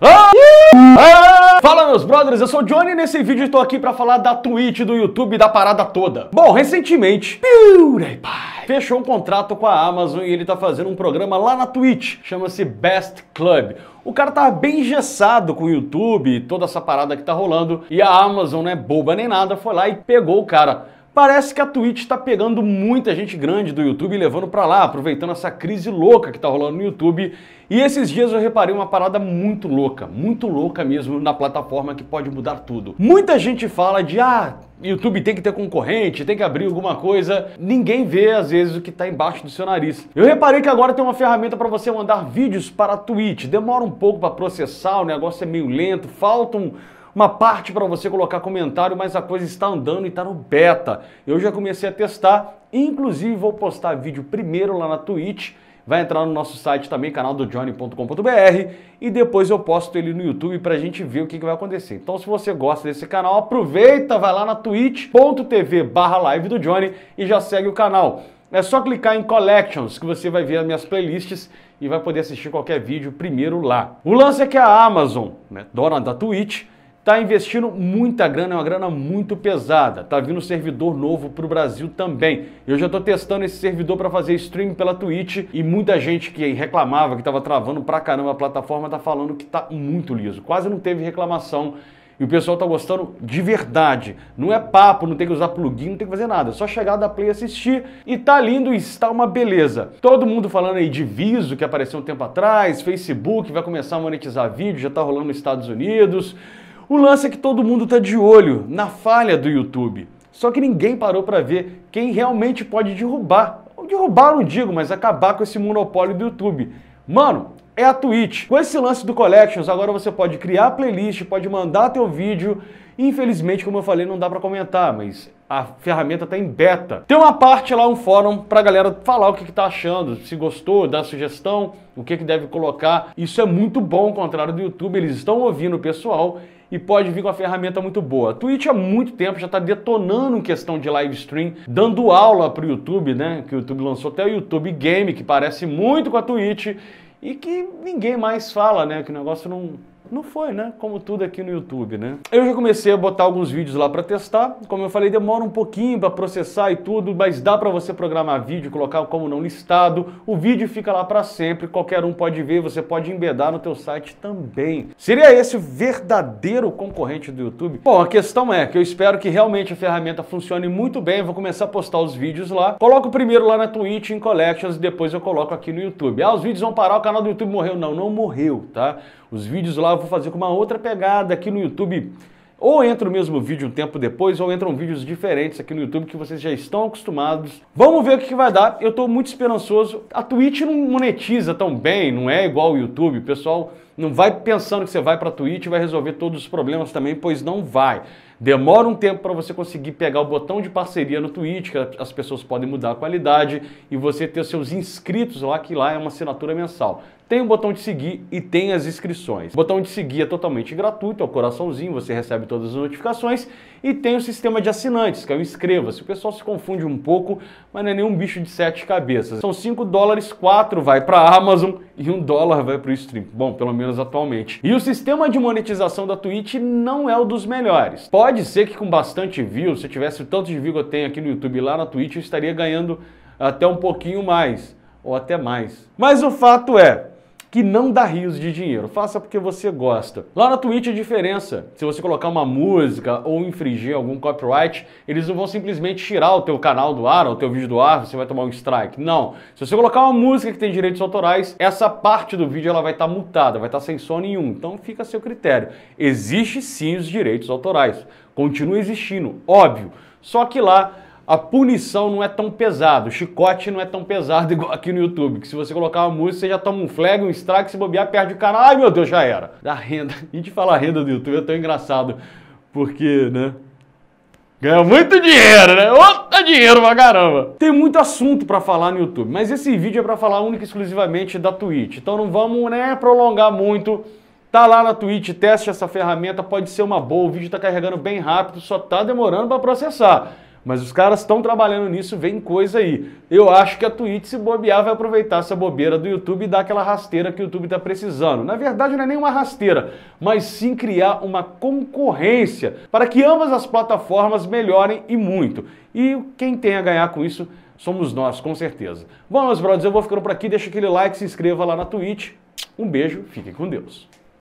Ah! Ah! Fala meus brothers, eu sou o Johnny e nesse vídeo estou aqui para falar da Twitch, do YouTube, da parada toda. Bom, recentemente, PewDiePie fechou um contrato com a Amazon e ele está fazendo um programa lá na Twitch, chama-se Best Club. O cara tá bem engessado com o YouTube, e toda essa parada que tá rolando, e a Amazon, não é boba nem nada, foi lá e pegou o cara. Parece que a Twitch está pegando muita gente grande do YouTube e levando para lá, aproveitando essa crise louca que está rolando no YouTube. E esses dias eu reparei uma parada muito louca, muito louca mesmo na plataforma que pode mudar tudo. Muita gente fala de ah, YouTube tem que ter concorrente, tem que abrir alguma coisa. Ninguém vê às vezes o que está embaixo do seu nariz. Eu reparei que agora tem uma ferramenta para você mandar vídeos para a Twitch. Demora um pouco para processar, o negócio é meio lento, faltam um uma parte para você colocar comentário, mas a coisa está andando e está no beta. Eu já comecei a testar, inclusive vou postar vídeo primeiro lá na Twitch, vai entrar no nosso site também, canal do johnny.com.br, e depois eu posto ele no YouTube para a gente ver o que, que, vai acontecer. Então, se você gosta desse canal, aproveita, vai lá na twitch.tv barra live do Johnny e já segue o canal. É só clicar em Collections que você vai ver as minhas playlists e vai poder assistir qualquer vídeo primeiro lá. O lance é que a Amazon, né, dona da Twitch, está investindo muita grana, é uma grana muito pesada. Tá vindo servidor novo para o Brasil também. Eu já estou testando esse servidor para fazer stream pela Twitch e muita gente que reclamava que estava travando pra caramba a plataforma tá falando que tá muito liso. Quase não teve reclamação. E o pessoal tá gostando de verdade. Não é papo, não tem que usar plugin, não tem que fazer nada. É só chegar, da play, assistir e tá lindo e está uma beleza. Todo mundo falando aí de Viso, que apareceu um tempo atrás, Facebook vai começar a monetizar vídeo, já tá rolando nos Estados Unidos. O lance é que todo mundo está de olho na falha do YouTube. Só que ninguém parou para ver quem realmente pode derrubar. Derrubar não digo, mas acabar com esse monopólio do YouTube. Mano, é a Twitch. Com esse lance do Collections, agora você pode criar playlist, pode mandar teu vídeo. Infelizmente, como eu falei, não dá para comentar, mas a ferramenta tá em beta. Tem uma parte lá, um fórum, pra galera falar o que, que tá achando, se gostou, dar sugestão, o que, que deve colocar. Isso é muito bom, ao contrário do YouTube, eles estão ouvindo o pessoal e pode vir com uma ferramenta muito boa. A Twitch há muito tempo já está detonando em questão de live stream, dando aula para o YouTube, né? Que o YouTube lançou até o YouTube Game, que parece muito com a Twitch e que ninguém mais fala, né? Que o negócio não não foi, né? Como tudo aqui no YouTube, né? Eu já comecei a botar alguns vídeos lá para testar. Como eu falei, demora um pouquinho para processar e tudo, mas dá para você programar vídeo, colocar como não listado. O vídeo fica lá para sempre, qualquer um pode ver, você pode embedar no teu site também. Seria esse o verdadeiro concorrente do YouTube? Bom, a questão é que eu espero que realmente a ferramenta funcione muito bem. Eu vou começar a postar os vídeos lá. Coloco primeiro lá na Twitch, em Collections, e depois eu coloco aqui no YouTube. Ah, os vídeos vão parar, o canal do YouTube morreu. Não, não morreu, tá? Os vídeos lá vou fazer com uma outra pegada aqui no YouTube. Ou entra o mesmo vídeo um tempo depois, ou entram vídeos diferentes aqui no YouTube que vocês já estão acostumados. Vamos ver o que vai dar. Eu estou muito esperançoso. A Twitch não monetiza tão bem, não é igual o YouTube. O pessoal não vai pensando que você vai para a Twitch e vai resolver todos os problemas também, pois não vai. Demora um tempo para você conseguir pegar o botão de parceria no Twitch, que as pessoas podem mudar a qualidade, e você ter seus inscritos lá, que lá é uma assinatura mensal. Tem o botão de seguir e tem as inscrições. O botão de seguir é totalmente gratuito, é o coraçãozinho, você recebe todas as notificações. E tem o sistema de assinantes, que é o inscreva-se. O pessoal se confunde um pouco, mas não é nenhum bicho de sete cabeças. São 5 dólares, 4 vai para a Amazon e 1 dólar vai para o stream. Bom, pelo menos menos atualmente. E o sistema de monetização da Twitch não é o dos melhores. Pode ser que com bastante view, se eu tivesse o tanto de view que eu tenho aqui no YouTube lá na Twitch, eu estaria ganhando até um pouquinho mais, ou até mais. Mas o fato é, que não dá rios de dinheiro. Faça porque você gosta. Lá na Twitch é diferença. Se você colocar uma música ou infringir algum copyright, eles não vão simplesmente tirar o teu canal do ar, ou o teu vídeo do ar, você vai tomar um strike. Não. Se você colocar uma música que tem direitos autorais, essa parte do vídeo ela vai estar tá mutada, vai estar tá sem som nenhum. Então fica a seu critério. Existe sim os direitos autorais. Continua existindo, óbvio. Só que lá a punição não é tão pesada, o chicote não é tão pesado igual aqui no YouTube, que se você colocar uma música, você já toma um flag, um strike, se bobear, perde o canal. Ai, meu Deus, já era. Da renda. E de falar renda do YouTube, é tão engraçado, porque, né? Ganha muito dinheiro, né? Outro dinheiro pra caramba! Tem muito assunto para falar no YouTube, mas esse vídeo é para falar única e exclusivamente da Twitch. Então não vamos, né, prolongar muito. Tá lá na Twitch, teste essa ferramenta, pode ser uma boa. O vídeo tá carregando bem rápido, só tá demorando para processar. Mas os caras estão trabalhando nisso, vem coisa aí. Eu acho que a Twitch, se bobear, vai aproveitar essa bobeira do YouTube e dar aquela rasteira que o YouTube está precisando. Na verdade, não é nem uma rasteira, mas sim criar uma concorrência para que ambas as plataformas melhorem e muito. E quem tem a ganhar com isso somos nós, com certeza. Bom, meus brothers, eu vou ficando por aqui. Deixa aquele like, se inscreva lá na Twitch. Um beijo, fiquem com Deus.